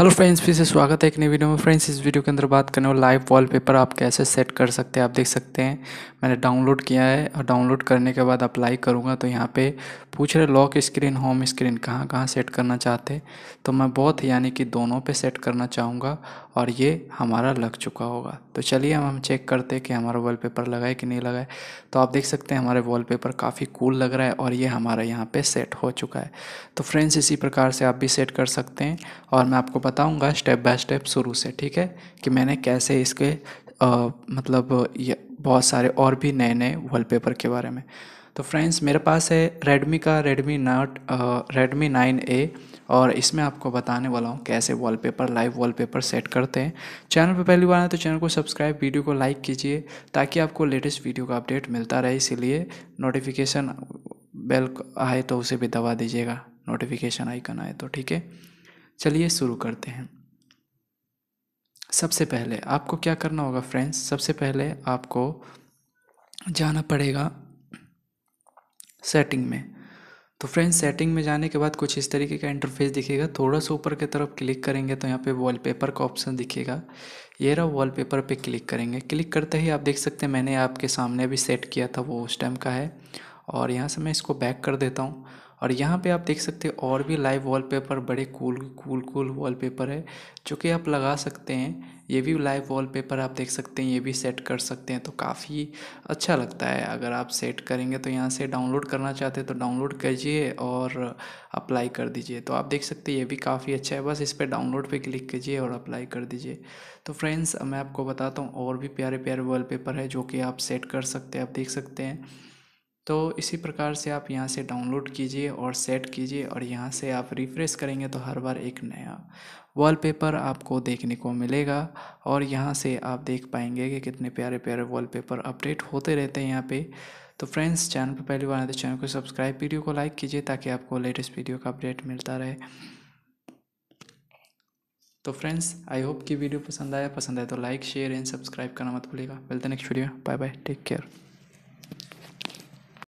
hello friends फिर से स्वागत है एक नई वीडियो में फ्रेंड्स इस वीडियो के अंदर बात करने वाला लाइव वॉलपेपर आप कैसे सेट कर सकते हैं आप देख सकते हैं मैंने डाउनलोड किया है और डाउनलोड करने के बाद अप्लाई करूँगा तो यहाँ पे पूछ रहे लॉक स्क्रीन होम स्क्रीन कहाँ कहाँ सेट करना चाहते तो मैं बहुत यानी कि दोनों पर सेट करना चाहूँगा और ये हमारा लग चुका होगा तो चलिए हम हम चेक करते हैं कि हमारा पेपर लगाए कि नहीं लगाए तो आप देख सकते हैं हमारे पेपर काफ़ी कूल लग रहा है और ये हमारा यहाँ पे सेट हो चुका है तो फ्रेंड्स इसी प्रकार से आप भी सेट कर सकते हैं और मैं आपको बताऊंगा स्टेप बाय स्टेप शुरू से ठीक है कि मैंने कैसे इसके आ, मतलब ये बहुत सारे और भी नए नए वॉलपेपर के बारे में तो फ्रेंड्स मेरे पास है रेडमी का Redmi note Redmi nine A और इसमें आपको बताने वाला हूँ कैसे वॉलपेपर लाइव वॉलपेपर सेट करते हैं चैनल पर पहली बार आए तो चैनल को सब्सक्राइब वीडियो को लाइक कीजिए ताकि आपको लेटेस्ट वीडियो का अपडेट मिलता रहे इसीलिए नोटिफिकेशन बेल आए तो उसे भी दबा दीजिएगा नोटिफिकेशन आइकन आए तो ठीक है चलिए शुरू करते हैं सबसे पहले आपको क्या करना होगा फ्रेंड्स सबसे पहले आपको जाना पड़ेगा सेटिंग में तो फ्रेंड्स सेटिंग में जाने के बाद कुछ इस तरीके का इंटरफेस दिखेगा थोड़ा सा ऊपर की तरफ क्लिक करेंगे तो यहाँ पे वॉलपेपर का ऑप्शन दिखेगा ये रहा वॉलपेपर पे क्लिक करेंगे क्लिक करते ही आप देख सकते हैं मैंने आपके सामने अभी सेट किया था वो उस टाइम का है और यहाँ से मैं इसको बैक कर देता हूँ और यहाँ पे आप देख सकते हैं और भी लाइव वॉलपेपर बड़े कूल कूल कूल वॉलपेपर है जो कि आप लगा सकते हैं ये भी लाइव वॉलपेपर आप देख सकते हैं ये भी सेट कर सकते हैं तो काफ़ी अच्छा लगता है अगर आप सेट करेंगे तो यहाँ से डाउनलोड करना चाहते हैं तो डाउनलोड कीजिए और अप्लाई कर दीजिए तो आप देख सकते हैं ये भी काफ़ी अच्छा है बस इस पर डाउनलोड पर क्लिक कीजिए और अप्लाई कर दीजिए तो फ्रेंड्स मैं आपको बताता हूँ और भी प्यारे प्यारे वॉल है जो कि आप सेट कर सकते हैं आप देख सकते हैं तो इसी प्रकार से आप यहाँ से डाउनलोड कीजिए और सेट कीजिए और यहाँ से आप रिफ़्रेश करेंगे तो हर बार एक नया वॉलपेपर आपको देखने को मिलेगा और यहाँ से आप देख पाएंगे कि कितने प्यारे प्यारे वॉलपेपर अपडेट होते रहते हैं यहाँ पे तो फ्रेंड्स चैनल पर पहली बार आते तो चैनल को सब्सक्राइब वीडियो को लाइक कीजिए ताकि आपको लेटेस्ट वीडियो का अपडेट मिलता रहे तो फ्रेंड्स आई होप कि वीडियो पसंद आया पसंद आया तो लाइक शेयर एंड सब्सक्राइब करना मत भूलिएगा मिलते next video bye bye take care